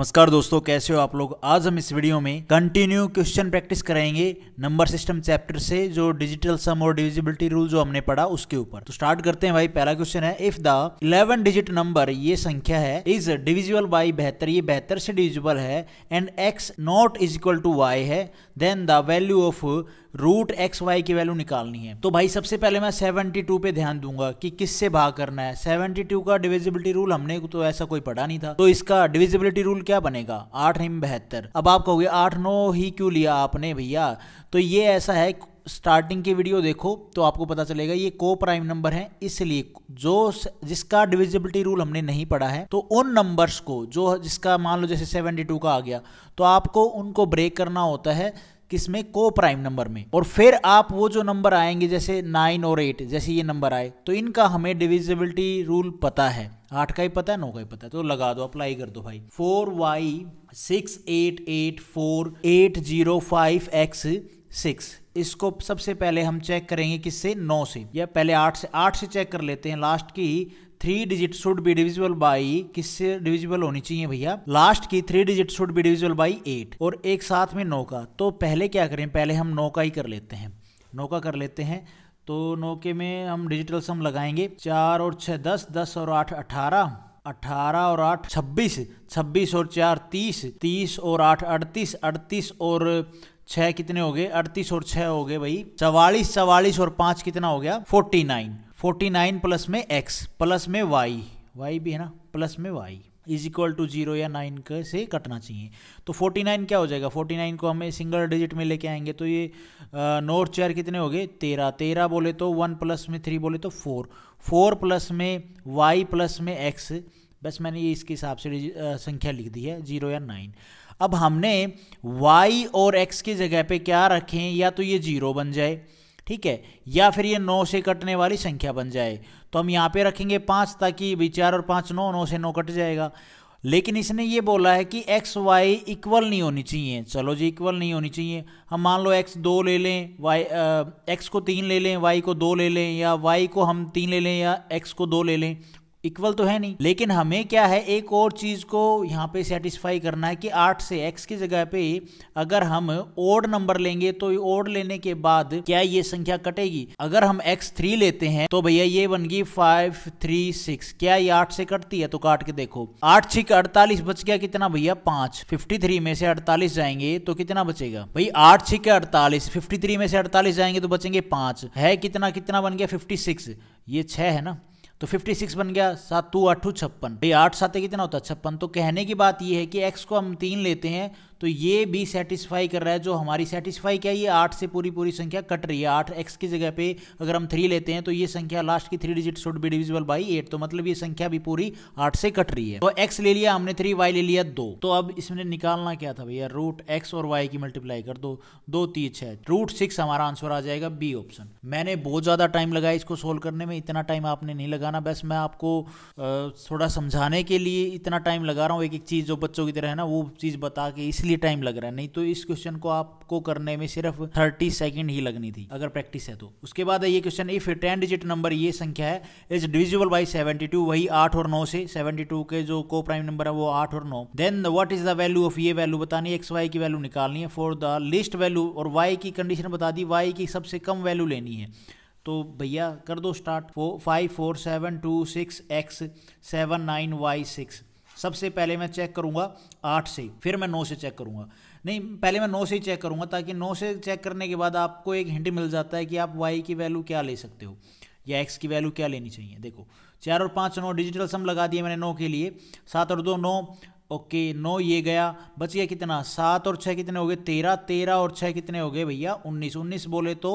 नमस्कार दोस्तों कैसे हो आप लोग आज हम इस वीडियो में कंटिन्यू क्वेश्चन प्रैक्टिस कराएंगे नंबर सिस्टम चैप्टर से जो डिजिटल सम और डिविजिबिलिटी रूल जो हमने पढ़ा उसके ऊपर तो स्टार्ट करते हैं भाई पहला क्वेश्चन है if the eleven digit number ये संख्या है इज डिविजिबल बाई बेहतर ये बेहतर से डिविजिबल है and X not is equal to Y है then the value of root X Y की वैल्यू निकालनी है तो भाई सबसे पहले मैं टू पे ध्यान दूंगा कि किससे भाग करना है टू का डिविजिबिलिटी रूल हमने तो ऐसा कोई पढ़ा नहीं था तो इसका डिविजिबिलिटी रूल क्या बनेगा आठ नहीं बहत्तर अब आप कहोगे आठ नौ ही क्यों लिया आपने भैया तो ये ऐसा है स्टार्टिंग की वीडियो देखो तो आपको पता चलेगा ये को प्राइम नंबर है इसलिए जो जिसका डिविजिबिलिटी रूल हमने नहीं पढ़ा है तो उन नंबर्स को जो जिसका मान लो जैसे 72 का आ गया तो आपको उनको ब्रेक करना होता है किसमें को प्राइम नंबर में और फिर आप वो जो नंबर आएंगे जैसे नाइन और एट जैसे ये नंबर आए तो इनका हमें डिविजिबिलिटी रूल पता है आठ का ही पता है नौ का ही पता है तो लगा दो अप्लाई कर दो भाई four Y six eight eight four eight zero five X six इसको सबसे पहले हम चेक करेंगे किससे नौ से या पहले आठ से आठ से चेक कर लेते हैं लास्ट की three digit should be divisible by किससे डिविजिबल होनी चाहिए भैया लास्ट की three digit should be divisible by eight और एक साथ में नौ का तो पहले क्या करें पहले हम नौ का ही कर लेते हैं नौ का कर लेते हैं तो नौ के में हम डिजिटल सम लगाएंगे चार और छः दस दस और आठ अठारह अठारह और आठ छब्बीस छब्बीस और चार तीस तीस और आठ अड़तीस अड़तीस और छः कितने हो गए अड़तीस और छः हो गए भाई चवालीस चवालीस और पाँच कितना हो गया forty nine forty nine plus में एक्स प्लस में वाई वाई भी है ना प्लस में Y is equal to zero या नाइन से कटना चाहिए तो फोर्टी नाइन क्या हो जाएगा फोर्टी नाइन को हमें सिंगल डिजिट में लेके आएंगे तो ये नोट चेयर कितने हो गए तेरह तेरह बोले तो वन प्लस में थ्री बोले तो फोर फोर प्लस में वाई प्लस में एक्स बस मैंने ये इसके हिसाब से संख्या लिख दी है जीरो या नाइन अब हमने वाई और एक्स की जगह पे क्या रखें या तो ये जीरो बन जाए ठीक है या फिर ये नौ से कटने वाली संख्या बन जाए तो हम यहाँ पे रखेंगे पाँच ताकि विचार चार और पाँच नौ नौ से नौ कट जाएगा लेकिन इसने ये बोला है कि एक्स वाई इक्वल नहीं होनी चाहिए चलो जी इक्वल नहीं होनी चाहिए हम मान लो एक्स दो ले लें वाई एक्स को तीन ले लें वाई को दो ले लें या वाई को हम तीन ले लें या एक्स को दो ले लें इक्वल तो है नहीं लेकिन हमें क्या है एक और चीज को यहाँ पे सेटिस्फाई करना है कि आठ से एक्स की जगह पे अगर हम ओड नंबर लेंगे तो ओड लेने के बाद क्या ये संख्या कटेगी अगर हम एक्स थ्री लेते हैं तो भैया ये बन गई फाइव थ्री सिक्स क्या ये आठ से कटती है तो काट के देखो आठ छिक अड़तालीस बच गया कितना भैया पांच फिफ्टी थ्री में से अड़तालीस जाएंगे तो कितना बचेगा भाई आठ छिक अड़तालीस फिफ्टी थ्री में से अड़तालीस जाएंगे तो बचेंगे पांच है कितना कितना बन गया फिफ्टी सिक्स ये छह है ना तो 56 बन गया सात तू आठू छप्पन भाई आठ सात कितना होता है छप्पन तो कहने की बात यह है कि एक्स को हम तीन लेते हैं तो ये भी सेटिस्फाई कर रहा है जो हमारी सेटिस्फाई क्या ये आठ से पूरी पूरी संख्या कट रही है आठ एक्स की जगह पे अगर हम थ्री लेते हैं तो ये संख्या लास्ट की three digit should be divisible by eight तो मतलब ये संख्या भी पूरी आठ से कट रही है तो एक्स ले लिया हमने थ्री वाई ले लिया दो तो अब इसमें निकालना क्या था भैया रूट एक्स और वाई की मल्टीप्लाई कर दो दो तीस छह रूट सिक्स हमारा आंसर आ जाएगा बी ऑप्शन मैंने बहुत ज्यादा टाइम लगाया इसको सोल्व करने में इतना टाइम आपने नहीं लगाना बस मैं आपको थोड़ा समझाने के लिए इतना टाइम लगा रहा हूँ एक एक चीज जो बच्चों की तरह है ना वो चीज बता के इसलिए इसलिए टाइम लग रहा है नहीं तो इस क्वेश्चन को आपको करने में सिर्फ थर्टी सेकेंड ही लगनी थी अगर प्रैक्टिस है तो उसके बाद ये question if ten digit number ये संख्या है is divisible by seventy two वही आठ और नौ से सेवेंटी टू के जो को प्राइम नंबर है वो आठ और नौ then what is the value of ये वैल्यू बतानी एक्स वाई की वैल्यू निकालनी है फॉर द लिस्ट वैल्यू और वाई की कंडीशन बता दी वाई की सबसे कम वैल्यू लेनी है तो भैया कर दो स्टार्ट फो five four seven two six X seven nine Y six सबसे पहले मैं चेक करूँगा आठ से फिर मैं नौ से चेक करूँगा नहीं पहले मैं नौ से ही चेक करूँगा ताकि नौ से चेक करने के बाद आपको एक हिंट मिल जाता है कि आप वाई की वैल्यू क्या ले सकते हो या एक्स की वैल्यू क्या लेनी चाहिए देखो चार और पाँच नौ डिजिटल सम लगा दिए मैंने नौ के लिए सात और दो नौ ओके नौ ये गया बच गया कितना सात और छः कितने हो गए तेरह तेरह और छः कितने हो गए भैया उन्नीस उन्नीस बोले तो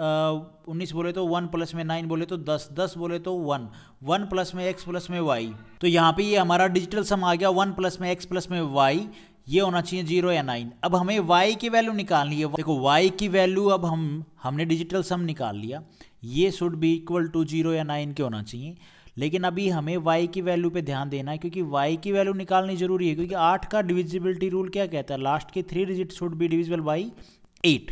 उन्नीस बोले तो वन प्लस में नाइन बोले तो दस दस बोले तो वन वन प्लस में एक्स प्लस में वाई तो यहाँ पे ये हमारा डिजिटल सम आ गया वन प्लस में एक्स प्लस में वाई ये होना चाहिए जीरो या नाइन अब हमें वाई की वैल्यू निकालनी है देखो वाई की वैल्यू अब हम हमने डिजिटल सम निकाल लिया ये should be equal to zero या नाइन के होना चाहिए लेकिन अभी हमें y की वैल्यू पे ध्यान देना है क्योंकि y की वैल्यू निकालनी जरूरी है क्योंकि आठ का डिविजिबिलिटी रूल क्या कहता है लास्ट के three digit should be divisible by eight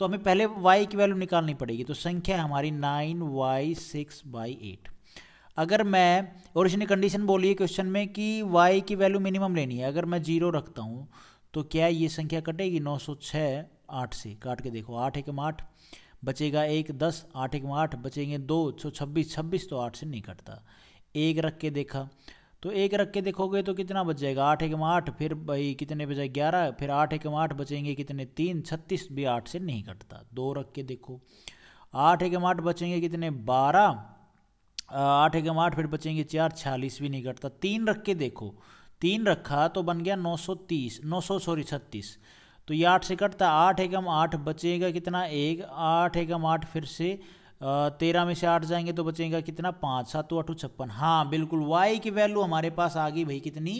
तो हमें पहले वाई की वैल्यू निकालनी पड़ेगी तो संख्या हमारी nine Y six by eight अगर मैं और इसने कंडीशन बोली है क्वेश्चन में कि वाई की वैल्यू मिनिमम लेनी है अगर मैं जीरो रखता हूँ तो क्या ये संख्या कटेगी नौ सौ छः आठ से काट के देखो आठ एकम आठ बचेगा एक दस आठ एकम आठ बचेंगे दो सौ छब्बीस छब्बीस तो आठ से नहीं कटता एक रख के देखा तो एक रख के देखोगे तो कितना बच जाएगा आठ एक आठ फिर भाई कितने बजे ग्यारह फिर आठ एक आठ बचेंगे कितने तीन छत्तीस भी आठ से नहीं कटता दो रख के देखो आठ एक आठ बचेंगे कितने बारह आठ एक आठ फिर बचेंगे चार छियालीस भी नहीं कटता तीन रख के देखो तीन रखा तो बन गया नौ सौ तीस नौ सौ सॉरी छत्तीस तो ये आठ से कटता आठ एकम आठ बचेगा कितना एक आठ एकम आठ फिर से तेरह में से आठ जाएंगे तो बचेगा कितना पाँच सातों आठों छप्पन हाँ बिल्कुल वाई की वैल्यू हमारे पास आ गई भाई कितनी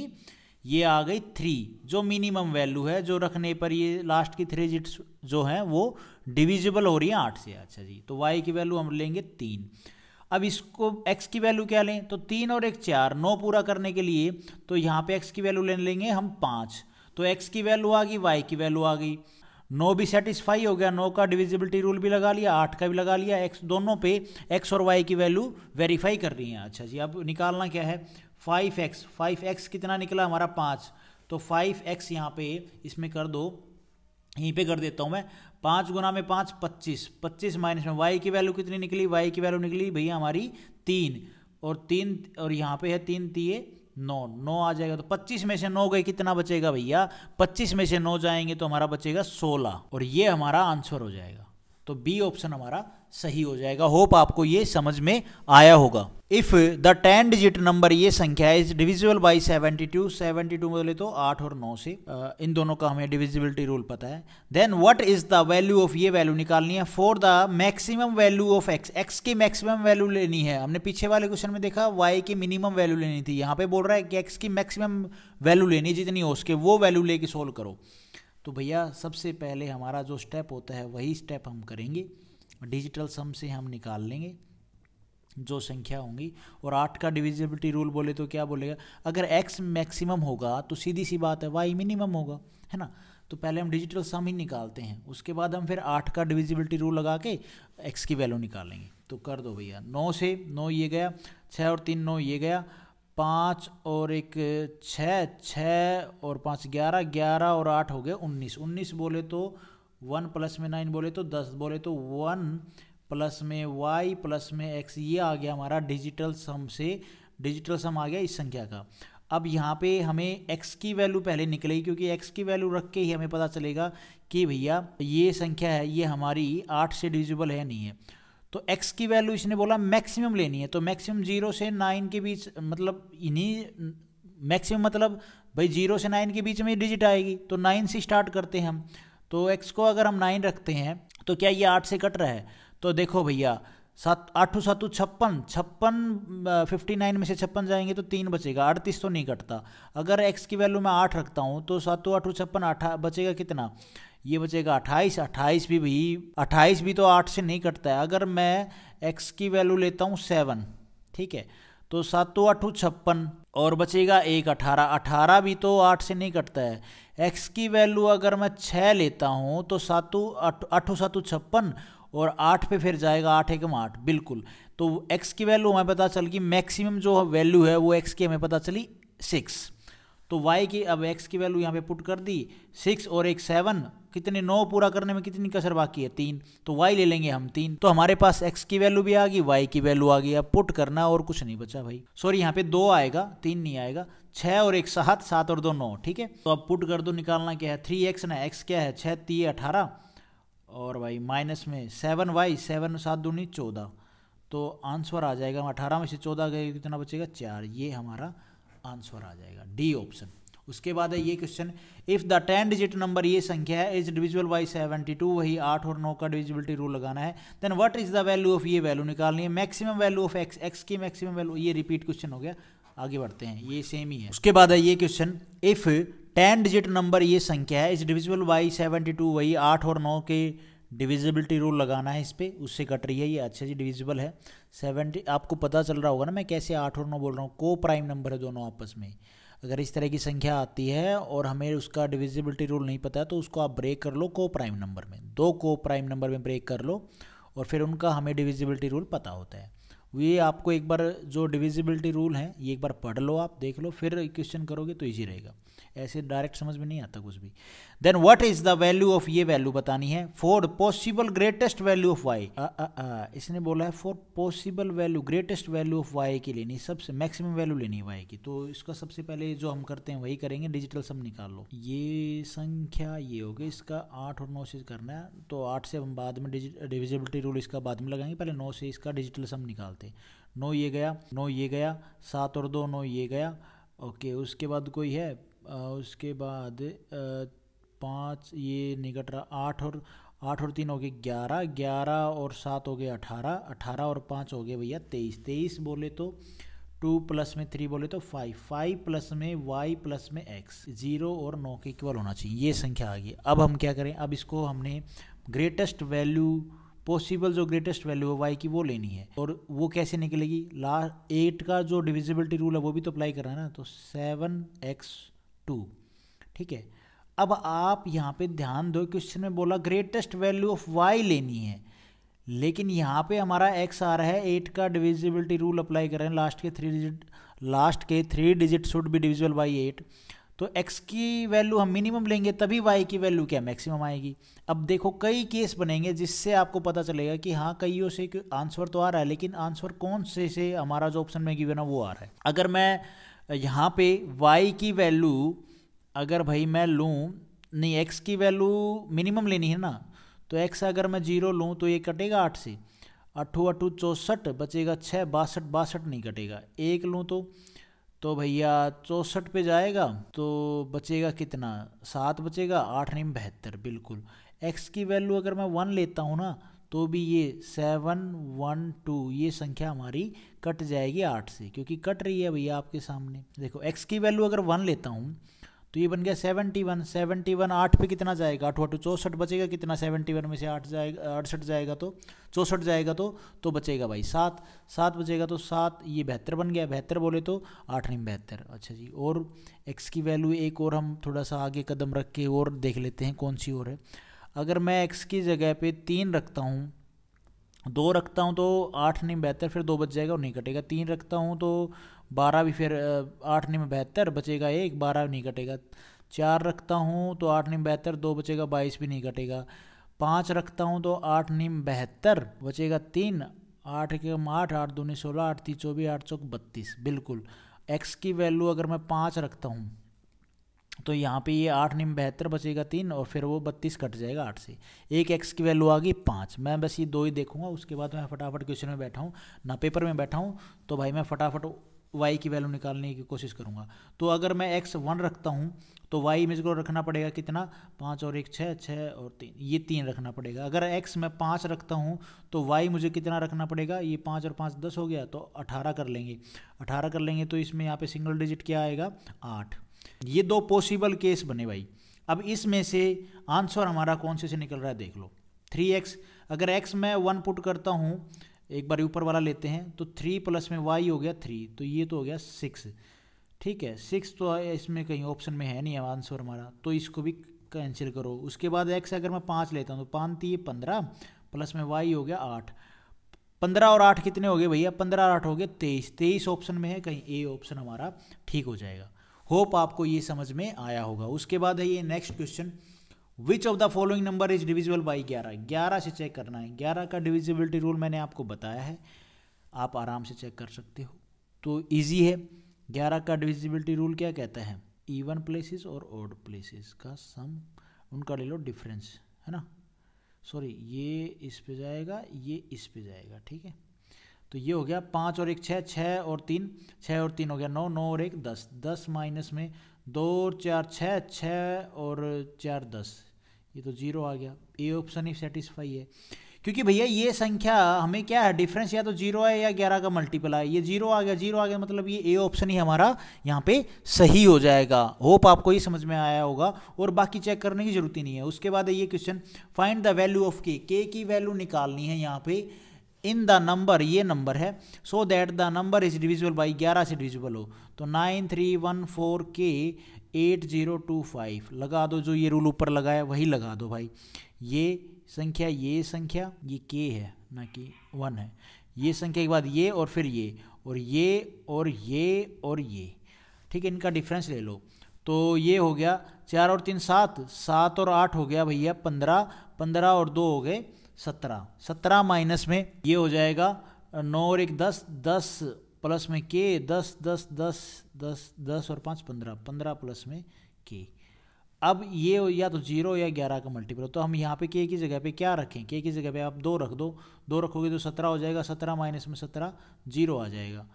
ये आ गई थ्री जो मिनिमम वैल्यू है जो रखने पर ये लास्ट की थ्री जिट्स जो हैं वो डिविजिबल हो रही है आठ से अच्छा जी तो वाई की वैल्यू हम लेंगे तीन अब इसको एक्स की वैल्यू क्या लें तो तीन और एक चार नौ पूरा करने के लिए तो यहाँ पे एक्स की वैल्यू ले लेंगे हम पाँच तो एक्स की वैल्यू आ गई वाई की वैल्यू आ गई नौ भी सेटिस्फाई हो गया नौ का डिविजिबिलिटी रूल भी लगा लिया आठ का भी लगा लिया एक्स दोनों पे एक्स और वाई की वैल्यू वेरीफाई कर रही हैं अच्छा जी अब निकालना क्या है फाइव एक्स फाइव एक्स कितना निकला हमारा पाँच तो फाइव एक्स यहाँ पे इसमें कर दो यहीं पे कर देता हूँ मैं पाँच गुना में पाँच पच्चीस पच्चीस माइनस में वाई की वैल्यू कितनी निकली वाई की वैल्यू निकली भैया हमारी तीन और तीन और यहाँ पे है तीन तीए नौ नौ आ जाएगा तो पच्चीस में से नौ गए कितना बचेगा भैया पच्चीस में से नौ जाएंगे तो हमारा बचेगा सोलह और ये हमारा आंसर हो जाएगा तो बी ऑप्शन हमारा सही हो जाएगा होप आपको ये समझ में आया होगा if the ten digit number ये संख्या is divisible by seventy two seventy two बोले तो आठ और नौ से इन दोनों का हमें डिविजिबिलिटी रूल पता है then what is the value of ये वैल्यू निकालनी है for the maximum value of X X की मैक्सिमम वैल्यू लेनी है हमने पीछे वाले क्वेश्चन में देखा वाई की मिनिमम वैल्यू लेनी थी यहाँ पे बोल रहा है कि एक्स की मैक्सिमम वैल्यू लेनी जितनी हो उसके वो वैल्यू लेके सोल्व करो तो भैया सबसे पहले हमारा जो स्टेप होता है वही स्टेप हम करेंगे डिजिटल सम से हम निकाल लेंगे जो संख्या होंगी और आठ का डिविजिबिलिटी रूल बोले तो क्या बोलेगा अगर एक्स मैक्सिमम होगा तो सीधी सी बात है वाई मिनिमम होगा है ना तो पहले हम डिजिटल सम ही निकालते हैं उसके बाद हम फिर आठ का डिविजिबिलिटी रूल लगा के एक्स की वैल्यू निकालेंगे तो कर दो भैया नौ से नौ ये गया छः और तीन नौ ये गया पाँच और एक छः छः और पाँच ग्यारह ग्यारह और आठ हो गया उन्नीस उन्नीस बोले तो वन प्लस में नाइन बोले तो दस बोले तो वन प्लस में वाई प्लस में एक्स ये आ गया हमारा डिजिटल सम से डिजिटल सम आ गया इस संख्या का अब यहाँ पे हमें x की वैल्यू पहले निकलेगी क्योंकि x की वैल्यू रख के ही हमें पता चलेगा कि भैया ये संख्या है ये हमारी आठ से डिविजिबल है नहीं है तो x की वैल्यू इसने बोला मैक्सिमम लेनी है तो मैक्सिमम जीरो से नाइन के बीच मतलब इन्हीं मैक्सिमम मतलब भाई जीरो से नाइन के बीच में डिजिट आएगी तो नाइन से स्टार्ट करते हैं हम तो एक्स को अगर हम नाइन रखते हैं तो क्या ये आठ से कट रहा है तो देखो भैया सात आठों सातों छप्पन छप्पन फिफ्टी नाइन में से छप्पन जाएंगे तो तीन बचेगा अड़तीस तो नहीं कटता अगर एक्स की वैल्यू मैं आठ रखता हूँ तो सातों आठों छप्पन आठ बचेगा कितना ये बचेगा अट्ठाईस अट्ठाईस भी भाई अट्ठाईस भी तो आठ से नहीं कटता है अगर मैं एक्स की वैल्यू लेता हूँ सेवन ठीक है तो सातों आठू छप्पन और बचेगा एक अठारह अठारह भी तो आठ से नहीं कटता है एक्स की वैल्यू अगर मैं छः लेता हूँ तो सातों आठों सातों छप्पन और आठ पे फिर जाएगा आठ एकम आठ बिल्कुल तो एक्स की वैल्यू हमें पता चल गई मैक्सिमम जो वैल्यू है वो एक्स की हमें पता चली सिक्स तो वाई की अब एक्स की वैल्यू यहाँ पे पुट कर दी सिक्स और एक सेवन कितने नौ पूरा करने में कितनी कसर बाकी है तीन तो वाई ले लेंगे हम तीन तो हमारे पास एक्स की वैल्यू भी आ गई वाई की वैल्यू आ गई अब पुट करना और कुछ नहीं बचा भाई सॉरी यहाँ पे दो आएगा तीन नहीं आएगा छः और एक सात सात और दो नौ ठीक है तो अब पुट कर दो निकालना क्या है थ्री एक्स ना एक्स क्या है छः ती अठारह और भाई माइनस में सेवन वाई सेवन सात दूनी चौदह तो आंसर आ जाएगा अठारह में से चौदह गए कितना बचेगा चार ये हमारा आंसर आ जाएगा डी ऑप्शन उसके बाद है ये question if the ten digit number ये संख्या है is divisible by seventy two वही आठ और नौ का डिविजिबिलिटी रूल लगाना है then what is the value of ये वैल्यू निकालनी है maximum value of X X की मैक्सिमम वैल्यू ये रिपीट क्वेश्चन हो गया आगे बढ़ते हैं ये सेम ही है उसके बाद है ये question if ten digit number ये संख्या है is divisible by seventy two वही आठ और नौ के डिविजिबिलिटी रूल लगाना है इस पर उससे कट रही है ये अच्छा जी डिविजिबल है सेवेंटी आपको पता चल रहा होगा ना मैं कैसे आठ और नौ बोल रहा हूँ को प्राइम नंबर है दोनों आपस में अगर इस तरह की संख्या आती है और हमें उसका डिविजिबिलिटी रूल नहीं पता है तो उसको आप ब्रेक कर लो को प्राइम नंबर में दो को प्राइम नंबर में ब्रेक कर लो और फिर उनका हमें डिविजिबिलिटी रूल पता होता है ये आपको एक बार जो डिविजिबिलिटी रूल है ये एक बार पढ़ लो आप देख लो फिर क्वेश्चन करोगे तो ईजी रहेगा ऐसे डायरेक्ट समझ में नहीं आता कुछ भी then what is the value of ये वैल्यू बतानी है for possible greatest value of Y इसने बोला है for possible value greatest value of Y की लेनी सबसे मैक्सिमम वैल्यू लेनी वाई की तो इसका सबसे पहले जो हम करते हैं वही करेंगे डिजिटल सम निकाल लो ये संख्या ये होगी इसका आठ और नौ से करना है तो आठ से हम बाद में डिविजिबिलिटी रूल इसका बाद में लगाएंगे पहले नौ से इसका डिजिटल सम निकालते नौ ये गया नौ ये गया सात और दो नौ ये गया ओके उसके बाद कोई है उसके बाद पाँच ये निकट रहा आठ और आठ और तीन हो गए ग्यारह ग्यारह और सात हो गए अठारह अठारह और पाँच हो गए भैया तेईस तेईस बोले तो टू प्लस में थ्री बोले तो फाइव फाइव प्लस में वाई प्लस में एक्स जीरो और नौ के इक्वल होना चाहिए ये संख्या आ गई अब हम क्या करें अब इसको हमने ग्रेटेस्ट वैल्यू पॉसिबल जो ग्रेटेस्ट वैल्यू है वाई की वो लेनी है और वो कैसे निकलेगी लास्ट एट का जो डिविजिबिलिटी रूल है वो भी तो अप्लाई करना है ना तो सेवन एक्स टू ठीक है अब आप यहाँ पे ध्यान दो क्वेश्चन में बोला ग्रेटेस्ट वैल्यू ऑफ वाई लेनी है लेकिन यहाँ पे हमारा एक्स आ रहा है एट का डिविजिबिलिटी रूल अप्लाई कर रहे हैं लास्ट के थ्री डिजिट लास्ट के three digit should be divisible by eight तो एक्स की वैल्यू हम मिनिमम लेंगे तभी वाई की वैल्यू क्या मैक्सिमम आएगी अब देखो कई केस बनेंगे जिससे आपको पता चलेगा कि हाँ कईयों से आंसर तो आ रहा है लेकिन आंसर कौन से से हमारा जो ऑप्शन में गिवन है वो आ रहा है अगर मैं यहाँ पे y की वैल्यू अगर भाई मैं लूँ नहीं x की वैल्यू मिनिमम लेनी है ना तो x अगर मैं जीरो लूँ तो ये कटेगा आठ से अट्ठू अट्ठू चौंसठ बचेगा छः बासठ बासठ नहीं कटेगा एक लूँ तो तो भैया चौंसठ पे जाएगा तो बचेगा कितना सात बचेगा आठ नहीं बहत्तर बिल्कुल एक्स की वैल्यू अगर मैं वन लेता हूँ ना तो भी ये सेवन वन टू ये संख्या हमारी कट जाएगी आठ से क्योंकि कट रही है भैया आपके सामने देखो एक्स की वैल्यू अगर वन लेता हूँ तो ये बन गया सेवेंटी वन सेवेंटी वन आठ पे कितना जाएगा आठ वाटू तो चौंसठ बचेगा कितना सेवेंटी वन में से आठ जाएगा अड़सठ जाएगा तो चौंसठ जाएगा तो तो बचेगा भाई सात सात बचेगा तो सात ये बेहतर बन गया बेहतर बोले तो आठ नहीं बेहतर अच्छा जी और एक्स की वैल्यू एक और हम थोड़ा सा आगे कदम रख के और देख लेते हैं कौन सी और है अगर मैं एक्स की जगह पे तीन रखता हूँ दो रखता हूँ तो आठ नहीं बेहतर फिर दो बच जाएगा और नहीं कटेगा तीन रखता हूँ तो बारह भी फिर आठ नहीं बेहतर बचेगा एक बारह नहीं कटेगा चार रखता हूँ तो आठ नहीं बेहतर दो बचेगा बाईस भी नहीं कटेगा पाँच रखता हूँ तो आठ नीम बेहतर बचेगा तीन आठ के आठ आठ दूनी सोलह आठ तीन चौबीस आठ चौक बत्तीस बिल्कुल एक्स की वैल्यू अगर मैं पाँच रखता हूँ तो यहाँ पे ये आठ निम बेहतर बचेगा तीन और फिर वो बत्तीस कट जाएगा आठ से एक एक्स की वैल्यू आ गई पाँच मैं बस ये दो ही देखूंगा उसके बाद मैं फटाफट क्वेश्चन में बैठा हूँ ना पेपर में बैठा हूँ तो भाई मैं फटाफट वाई की वैल्यू निकालने की कोशिश करूँगा तो अगर मैं एक्स वन रखता हूँ तो वाई मेरे को रखना पड़ेगा कितना पाँच और एक छः छः और तीन ये तीन रखना पड़ेगा अगर एक्स मैं पाँच रखता हूँ तो वाई मुझे कितना रखना पड़ेगा ये पाँच और पाँच दस हो गया तो अठारह कर लेंगे अठारह कर लेंगे तो इसमें यहाँ पे सिंगल डिजिट क्या आएगा आठ ये दो पॉसिबल केस बने भाई अब इसमें से आंसर हमारा कौन से से निकल रहा है देख लो थ्री एक्स अगर एक्स में वन पुट करता हूँ एक बार ऊपर वाला लेते हैं तो थ्री प्लस में वाई हो गया थ्री तो ये तो हो गया सिक्स ठीक है सिक्स तो इसमें कहीं ऑप्शन में है नहीं है आंसर हमारा तो इसको भी कैंसिल करो उसके बाद एक्स अगर मैं पाँच लेता हूँ तो पाँच ती पंद्रह प्लस में वाई हो गया आठ पंद्रह और आठ कितने हो गए भैया पंद्रह आठ हो गए तेईस तेईस ऑप्शन में है कहीं ए ऑप्शन हमारा ठीक हो जाएगा होप आपको ये समझ में आया होगा उसके बाद है ये next question which of the following number is divisible by ग्यारह ग्यारह से चेक करना है ग्यारह का डिविजिबिलिटी रूल मैंने आपको बताया है आप आराम से चेक कर सकते हो तो ईजी है ग्यारह का डिविजिबिलिटी रूल क्या कहता है ईवन प्लेसेस और ओड प्लेसेस का सम उनका ले लो डिफरेंस है ना सॉरी ये इस पे जाएगा ये इस पे जाएगा ठीक है तो ये हो गया पाँच और एक छः छः और तीन छः और तीन हो गया नौ नौ और एक दस दस माइनस में दो और चार छः छः और चार दस ये तो जीरो आ गया ए ऑप्शन ही सेटिस्फाई है क्योंकि भैया ये संख्या हमें क्या है डिफरेंस या तो जीरो है या ग्यारह का मल्टीपल है ये जीरो आ गया जीरो आ गया मतलब ये ए ऑप्शन ही हमारा यहाँ पे सही हो जाएगा होप आपको ये समझ में आया होगा और बाकी चेक करने की जरूरत ही नहीं है उसके बाद ये question find the value of K K की वैल्यू निकालनी है यहाँ पे इन द नंबर ये नंबर है so that the number is divisible by ग्यारह से डिविजिबल हो तो nine three one four K eight zero two five लगा दो जो ये रूल ऊपर लगाया वही लगा दो भाई ये संख्या ये संख्या ये के है ना कि वन है ये संख्या के बाद ये और फिर ये और ये और ये और ये ठीक है इनका डिफरेंस ले लो तो ये हो गया चार और तीन सात सात और आठ हो गया भैया पंद्रह पंद्रह और दो हो गए सत्रह सत्रह माइनस में ये हो जाएगा नौ और एक दस दस प्लस में के दस दस दस दस दस और पाँच पंद्रह पंद्रह प्लस में के अब ये या तो जीरो या ग्यारह का मल्टीपल तो हम यहाँ पे के की जगह पे क्या रखें के की जगह पे आप दो रख दो दो रखोगे तो सत्रह हो जाएगा सत्रह माइनस में सत्रह जीरो आ जाएगा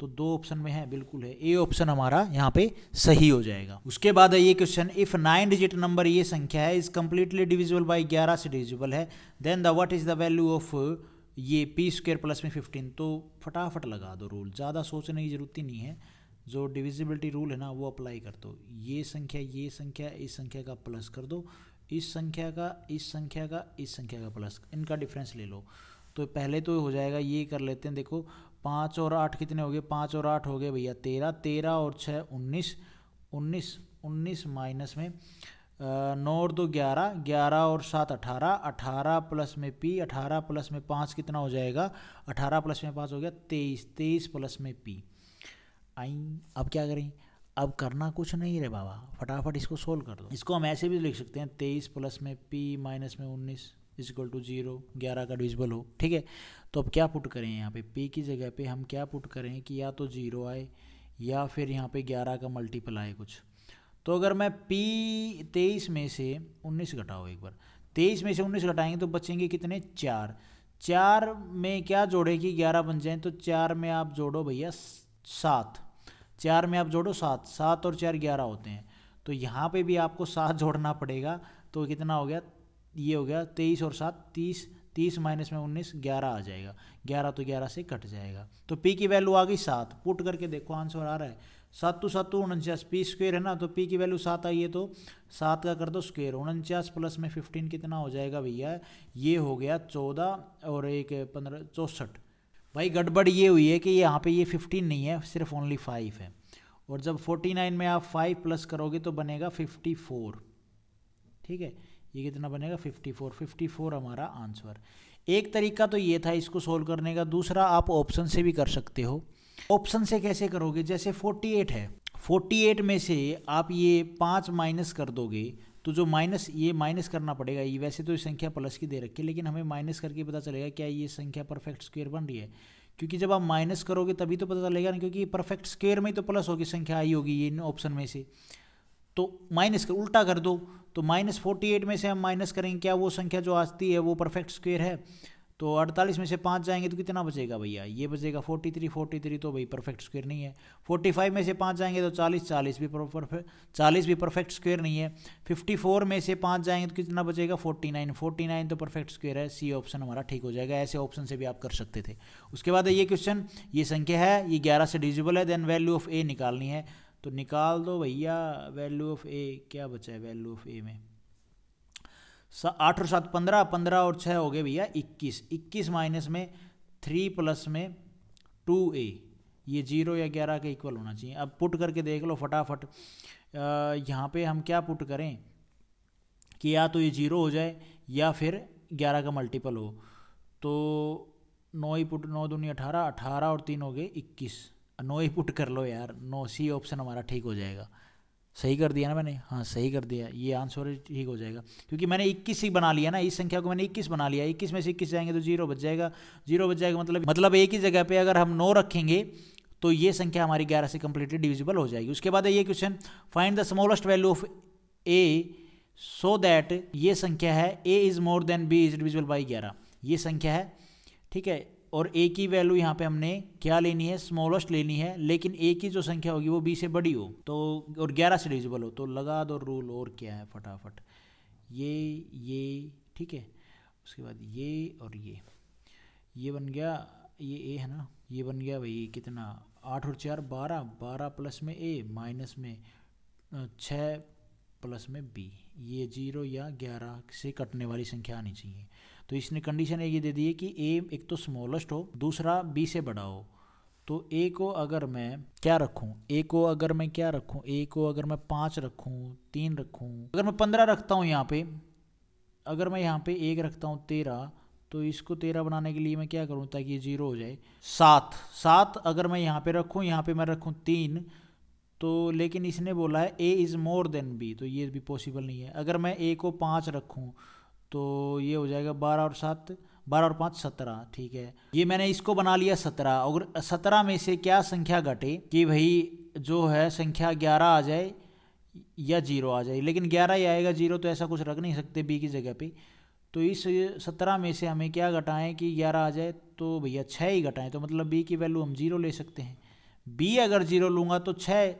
तो दो ऑप्शन में है बिल्कुल है ए ऑप्शन हमारा यहाँ पे सही हो जाएगा उसके बाद है ये question if nine digit number ये संख्या है इज कम्प्लीटली डिविजिबल बाई ग्यारह से डिविजिबल है then the what is the value of ये पी स्क्र प्लस में फिफ्टीन तो फटाफट लगा दो रूल ज़्यादा सोचने की जरूरत ही नहीं है जो डिविजिबिलिटी रूल है ना वो अप्लाई कर दो ये संख्या ये संख्या इस संख्या का प्लस कर दो इस संख्या का इस संख्या का इस संख्या का प्लस इनका डिफरेंस ले लो तो पहले तो हो जाएगा ये कर लेते हैं देखो पाँच और आठ कितने हो गए पाँच और आठ हो गए भैया तेरह तेरह और छः उन्नीस उन्नीस उन्नीस माइनस में नौ और दो ग्यारह ग्यारह और सात अठारह अठारह प्लस में पी अठारह प्लस में पाँच कितना हो जाएगा अठारह प्लस में पाँच हो गया तेईस तेईस प्लस में पी आई अब क्या करें अब करना कुछ नहीं रे बाबा फटाफट इसको सोल्व कर दो इसको हम ऐसे भी लिख सकते हैं तेईस प्लस में पी माइनस में उन्नीस इज इक्वल टू जीरो ग्यारह का डिविजिबल हो ठीक है तो अब क्या पुट करें यहाँ पे पी की जगह पे हम क्या पुट करें कि या तो जीरो आए या फिर यहाँ पे ग्यारह का मल्टीपल आए कुछ तो अगर मैं पी तेईस में से उन्नीस घटाओ एक बार तेईस में से उन्नीस घटाएंगे तो बचेंगे कितने चार चार में क्या जोड़े कि ग्यारह बन जाए तो चार में आप जोड़ो भैया सात चार में आप जोड़ो सात सात और चार ग्यारह होते हैं तो यहाँ पे भी आपको सात जोड़ना पड़ेगा तो कितना हो गया ये हो गया तेईस और सात तीस तीस माइनस में उन्नीस ग्यारह आ जाएगा ग्यारह तो ग्यारह से कट जाएगा तो पी की वैल्यू आ गई सात पुट करके देखो आंसर आ रहा है सात सात सातु उनचास पी स्क्वेयर है ना तो पी की वैल्यू सात आई है तो सात का कर दो स्क्वेयर उनचास प्लस में फिफ्टीन कितना हो जाएगा भैया ये हो गया चौदह और एक पंद्रह चौंसठ भाई गड़बड़ ये हुई है कि यहाँ पे ये फिफ्टीन नहीं है सिर्फ ओनली फाइव है और जब फोर्टी नाइन में आप फाइव प्लस करोगे तो बनेगा फिफ्टी फोर ठीक है ये कितना बनेगा 54 54 हमारा आंसर एक तरीका तो ये था इसको सोल्व करने का दूसरा आप ऑप्शन से भी कर सकते हो ऑप्शन से कैसे करोगे जैसे 48 है 48 में से आप ये पाँच माइनस कर दोगे तो जो माइनस ये माइनस करना पड़ेगा ये वैसे तो ये संख्या प्लस की दे रखी है लेकिन हमें माइनस करके पता चलेगा क्या ये संख्या परफेक्ट स्क्वेयर बन रही है क्योंकि जब आप माइनस करोगे तभी तो पता चलेगा ना क्योंकि परफेक्ट स्क्वेयर में तो प्लस होगी संख्या आई होगी ये इन ऑप्शन में से तो माइनस कर उल्टा कर दो तो माइनस फोर्टी एट में से हम माइनस करेंगे क्या वो संख्या जो आती है वो परफेक्ट स्क्वेयर है तो अड़तालीस में से पाँच जाएंगे तो कितना बचेगा भैया ये बचेगा फोर्टी थ्री फोर्टी थ्री तो भाई परफेक्ट स्क्वेयर नहीं है फोर्टी फाइव में से पाँच जाएंगे तो चालीस चालीस भी परफेक्ट चालीस भी परफेक्ट स्क्वेयर नहीं है फिफ्टी फोर में से पाँच जाएंगे तो कितना बचेगा फोर्टी नाइन फोर्टी नाइन तो परफेक्ट स्क्वेयर है सी ऑप्शन हमारा ठीक हो जाएगा ऐसे ऑप्शन से भी आप कर सकते थे उसके बाद ये क्वेश्चन ये संख्या है ये ग्यारह से डिजिबल है देन वैल्यू ऑफ ए निकालनी है तो निकाल दो भैया वैल्यू ऑफ ए क्या बचा है वैल्यू ऑफ ए में आठ और सात पंद्रह पंद्रह और छः हो गए भैया इक्कीस इक्कीस माइनस में थ्री प्लस में टू ए ये जीरो या ग्यारह के इक्वल होना चाहिए अब पुट करके देख लो फटाफट यहाँ पे हम क्या पुट करें कि या तो ये जीरो हो जाए या फिर ग्यारह का मल्टीपल हो तो नौ ही पुट नौ दूनी अठारह अठारह और तीन हो गए इक्कीस नो ही पुट कर लो यार नो सी ऑप्शन हमारा ठीक हो जाएगा सही कर दिया ना मैंने हाँ सही कर दिया ये आंसर ठीक हो जाएगा क्योंकि मैंने 21 ही बना लिया ना इस संख्या को मैंने 21 बना लिया 21 में से 21 जाएंगे तो जीरो बच जाएगा जीरो बच जाएगा मतलब मतलब एक ही जगह पे अगर हम नो रखेंगे तो ये संख्या हमारी 11 से कम्प्लीटली डिविजिबल हो जाएगी उसके बाद ये question find the smallest value of A so that ये संख्या है A is more than B is divisible by ग्यारह ये संख्या है ठीक है और ए की वैल्यू यहाँ पे हमने क्या लेनी है स्मॉलेस्ट लेनी है लेकिन ए की जो संख्या होगी वो बी से बड़ी हो तो और ग्यारह से डिविजिबल हो तो लगा दो रूल और क्या है फटाफट ये ये ठीक है उसके बाद ये और ये ये बन गया ये ए है ना ये बन गया भाई कितना आठ और चार बारह बारह प्लस में ए माइनस में छः प्लस में बी ये जीरो या ग्यारह से कटने वाली संख्या आनी चाहिए तो इसने कंडीशन ये दे दी है कि ए एक तो स्मॉलेस्ट हो दूसरा बी से बड़ा हो तो ए को अगर मैं क्या रखूं ए को अगर मैं क्या रखूं ए को अगर मैं पाँच रखूं तीन रखूं अगर मैं पंद्रह रखता हूं यहाँ पे अगर मैं यहाँ पे एक रखता हूँ तेरह तो इसको तेरह बनाने के लिए मैं क्या करूँ ताकि ये जीरो हो जाए सात सात अगर मैं यहाँ पे रखूँ यहाँ पे मैं रखूँ तीन तो लेकिन इसने बोला है A is more than B तो ये भी पॉसिबल नहीं है अगर मैं ए को पाँच रखूँ तो ये हो जाएगा बारह और सात बारह और पाँच सत्रह ठीक है ये मैंने इसको बना लिया सत्रह और सत्रह में से क्या संख्या घटे कि भाई जो है संख्या ग्यारह आ जाए या जीरो आ जाए लेकिन ग्यारह ही आएगा जीरो तो ऐसा कुछ रख नहीं सकते बी की जगह पे तो इस सत्रह में से हमें क्या घटाएं कि ग्यारह आ जाए तो भैया छः ही घटाएं तो मतलब बी की वैल्यू हम जीरो ले सकते हैं बी अगर जीरो लूँगा तो छः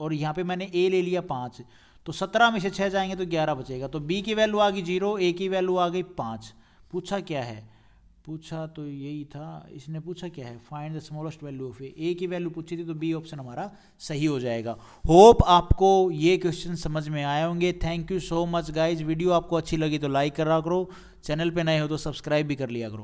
और यहाँ पे मैंने ए ले लिया पाँच तो सत्रह में से छः जाएंगे तो ग्यारह बचेगा तो बी की वैल्यू आ गई जीरो ए की वैल्यू आ गई पाँच पूछा क्या है पूछा तो यही था इसने पूछा क्या है find the smallest value of A A की वैल्यू पूछी थी तो बी ऑप्शन हमारा सही हो जाएगा होप आपको ये क्वेश्चन समझ में आए होंगे thank you so much guys video आपको अच्छी लगी तो लाइक करा करो चैनल पे नए हो तो सब्सक्राइब भी कर लिया करो